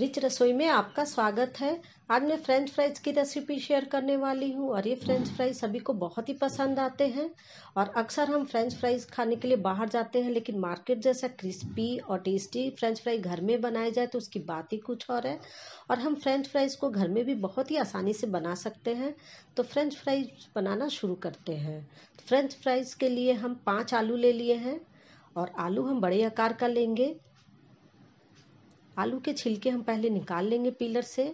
rich रसोई में आपका स्वागत है आज मैं फ्रेंच फ्राइज की रेसिपी शेयर करने वाली हूँ और ये फ्रेंच फ्राइज सभी को बहुत ही पसंद आते हैं और अक्सर हम फ्रेंच फ्राइज खाने के लिए बाहर जाते हैं लेकिन मार्केट जैसा क्रिस्पी और टेस्टी फ्रेंच फ्राई घर में बनाए जाए तो उसकी बात ही कुछ और है और हम फ्रेंच फ्राइज को घर में भी बहुत ही आसानी से बना सकते हैं तो फ्रेंच फ्राइज बनाना शुरू करते हैं फ्रेंच फ्राइज के लिए हम पाँच आलू ले लिए हैं और आलू हम बड़े आकार का लेंगे आलू के छिलके हम पहले निकाल लेंगे पीलर से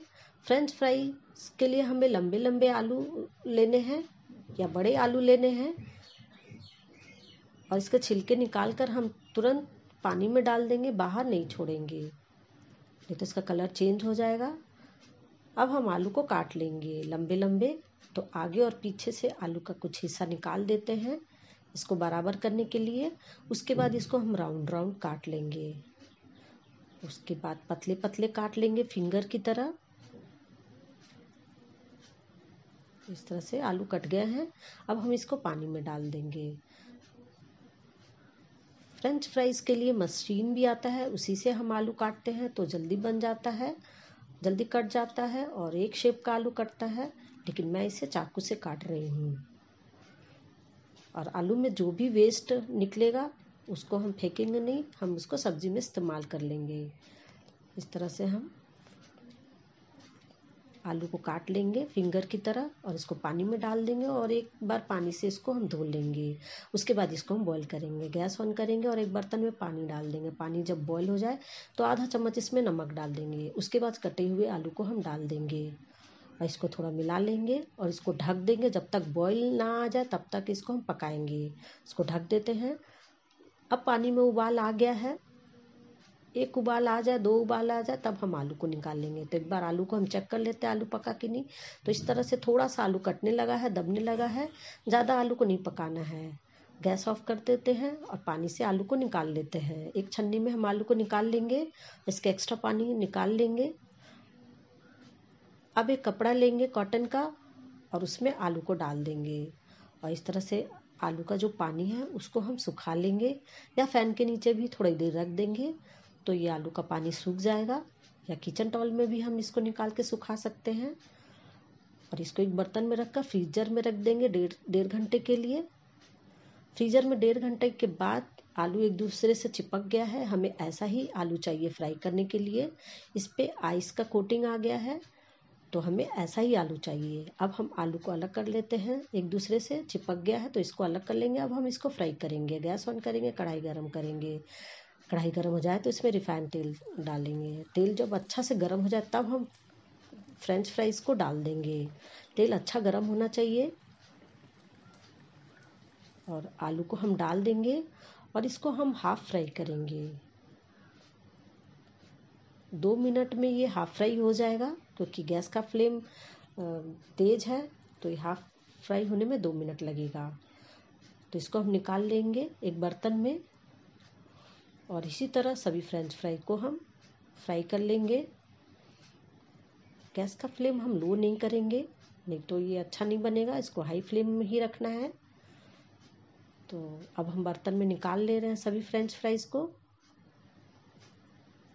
फ्रेंच फ्राई के लिए हमें लंबे लंबे आलू लेने हैं या बड़े आलू लेने हैं और इसके छिलके निकाल कर हम तुरंत पानी में डाल देंगे बाहर नहीं छोड़ेंगे नहीं तो इसका कलर चेंज हो जाएगा अब हम आलू को काट लेंगे लंबे लंबे तो आगे और पीछे से आलू का कुछ हिस्सा निकाल देते हैं इसको बराबर करने के लिए उसके बाद इसको हम राउंड राउंड काट लेंगे उसके बाद पतले पतले काट लेंगे फिंगर की तरह इस तरह से आलू कट गए हैं अब हम इसको पानी में डाल देंगे फ्रेंच फ्राइज़ के लिए मशीन भी आता है उसी से हम आलू काटते हैं तो जल्दी बन जाता है जल्दी कट जाता है और एक शेप का आलू कटता है लेकिन मैं इसे चाकू से काट रही हूँ और आलू में जो भी वेस्ट निकलेगा उसको हम फेंकेंगे नहीं हम उसको सब्जी में इस्तेमाल कर लेंगे इस तरह से हम आलू को काट लेंगे फिंगर की तरह और इसको पानी में डाल देंगे और एक बार पानी से इसको हम धो लेंगे उसके बाद इसको हम बॉईल करेंगे गैस ऑन करेंगे और एक बर्तन में पानी डाल देंगे पानी जब बॉईल हो जाए तो आधा चम्मच इसमें नमक डाल देंगे उसके बाद कटे हुए आलू को हम डाल देंगे और इसको थोड़ा मिला लेंगे और इसको ढक देंगे जब तक बॉईल ना आ जाए तब तक इसको हम पकाएंगे इसको ढक देते हैं अब पानी में उबाल आ गया है एक उबाल आ जाए दो उबाल आ जाए तब हम आलू को निकाल लेंगे तो एक बार आलू को हम चेक कर लेते हैं आलू पका कि नहीं तो इस तरह से थोड़ा सा आलू कटने लगा है दबने लगा है ज़्यादा आलू को नहीं पकाना है गैस ऑफ कर देते हैं और पानी से आलू को निकाल लेते हैं एक छन्नी में हम आलू को निकाल लेंगे इसका एक्स्ट्रा पानी निकाल लेंगे अब एक कपड़ा लेंगे कॉटन का और उसमें आलू को डाल देंगे और इस तरह से आलू का जो पानी है उसको हम सुखा लेंगे या फ़ैन के नीचे भी थोड़ी देर रख देंगे तो ये आलू का पानी सूख जाएगा या किचन टॉवल में भी हम इसको निकाल के सुखा सकते हैं और इसको एक बर्तन में रख कर फ्रीजर में रख देंगे डेढ़ डेढ़ घंटे के लिए फ्रीजर में डेढ़ घंटे के बाद आलू एक दूसरे से चिपक गया है हमें ऐसा ही आलू चाहिए फ्राई करने के लिए इस पर आइस का कोटिंग आ गया है तो हमें ऐसा ही आलू चाहिए अब हम आलू को अलग कर लेते हैं एक दूसरे से चिपक गया है तो इसको अलग कर लेंगे अब हम इसको फ्राई करेंगे गैस ऑन करेंगे कढ़ाई गर्म करेंगे कढ़ाई गर्म हो जाए तो इसमें रिफ़ाइन तेल डालेंगे तेल जब अच्छा से गर्म हो जाए तब हम फ्रेंच फ्राइज़ को डाल देंगे तेल अच्छा गर्म होना चाहिए और आलू को हम डाल देंगे और इसको हम हाफ़ फ्राई करेंगे दो मिनट में ये हाफ़ फ्राई हो जाएगा क्योंकि गैस का फ्लेम तेज है तो ये हाफ़ फ्राई होने में दो मिनट लगेगा तो इसको हम निकाल लेंगे एक बर्तन में और इसी तरह सभी फ्रेंच फ्राई को हम फ्राई कर लेंगे गैस का फ्लेम हम लो नहीं करेंगे नहीं तो ये अच्छा नहीं बनेगा इसको हाई फ्लेम में ही रखना है तो अब हम बर्तन में निकाल ले रहे हैं सभी फ्रेंच फ्राइज़ को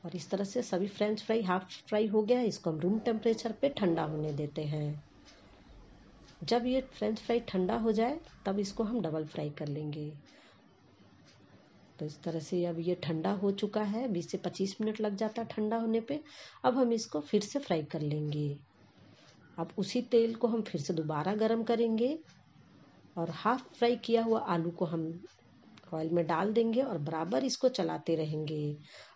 और इस तरह से सभी फ्रेंच फ्राई हाफ फ्राई हो गया इसको हम रूम टेम्परेचर पे ठंडा होने देते हैं जब ये फ्रेंच फ्राई ठंडा हो जाए तब इसको हम डबल फ्राई कर लेंगे तो इस तरह से अब ये ठंडा हो चुका है बीस से पच्चीस मिनट लग जाता है ठंडा होने पे अब हम इसको फिर से फ्राई कर लेंगे अब उसी तेल को हम फिर से दोबारा गर्म करेंगे और हाफ फ्राई किया हुआ आलू को हम ऑयल में डाल देंगे और बराबर इसको चलाते रहेंगे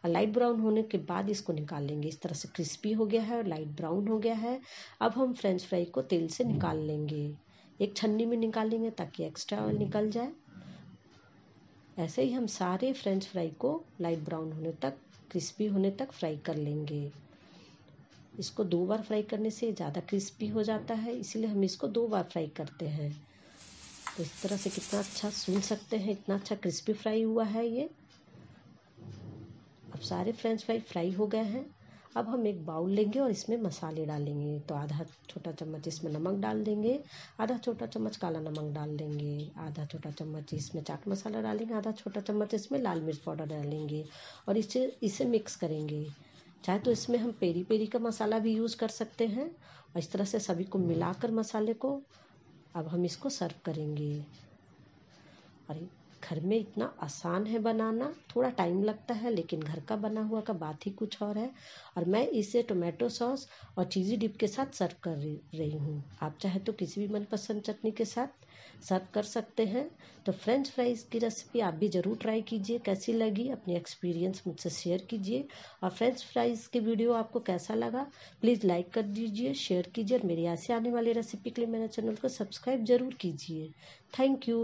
और लाइट ब्राउन होने के बाद इसको निकाल लेंगे इस तरह से क्रिस्पी हो गया है और लाइट ब्राउन हो गया है अब हम फ्रेंच फ्राई को तेल से निकाल लेंगे एक छन्नी में निकालेंगे ताकि एक्स्ट्रा ऑयल निकल जाए ऐसे ही हम सारे फ्रेंच फ्राई को लाइट ब्राउन होने तक क्रिस्पी होने तक फ्राई कर लेंगे इसको दो बार फ्राई करने से ज़्यादा क्रिस्पी हो जाता है इसीलिए हम इसको दो बार फ्राई करते हैं तो इस तरह से कितना अच्छा सुन सकते हैं इतना अच्छा क्रिस्पी फ्राई हुआ है ये अब सारे फ्रेंच फ्राई फ्राई हो गए हैं अब हम एक बाउल लेंगे और इसमें मसाले डालेंगे तो आधा छोटा चम्मच इसमें नमक डाल देंगे आधा छोटा चम्मच काला नमक डाल देंगे आधा छोटा चम्मच इसमें चाट मसाला डालेंगे आधा छोटा चम्मच इसमें लाल मिर्च पाउडर डालेंगे और इसे इसे मिक्स करेंगे चाहे तो इसमें हम पेरी पेरी का मसाला भी यूज़ कर सकते हैं और इस तरह से सभी को मिलाकर मसाले को अब हम इसको सर्व करेंगे अरे घर में इतना आसान है बनाना थोड़ा टाइम लगता है लेकिन घर का बना हुआ का बात ही कुछ और है और मैं इसे टोमेटो सॉस और चीज़ी डिप के साथ सर्व कर रही हूँ आप चाहे तो किसी भी मनपसंद चटनी के साथ सर्व कर सकते हैं तो फ्रेंच फ्राइज़ की रेसिपी आप भी ज़रूर ट्राई कीजिए कैसी लगी अपनी एक्सपीरियंस मुझसे शेयर कीजिए और फ्रेंच फ्राइज़ की वीडियो आपको कैसा लगा प्लीज़ लाइक कर दीजिए शेयर कीजिए और मेरी ऐसे आने वाली रेसिपी के लिए मेरे चैनल को सब्सक्राइब ज़रूर कीजिए थैंक यू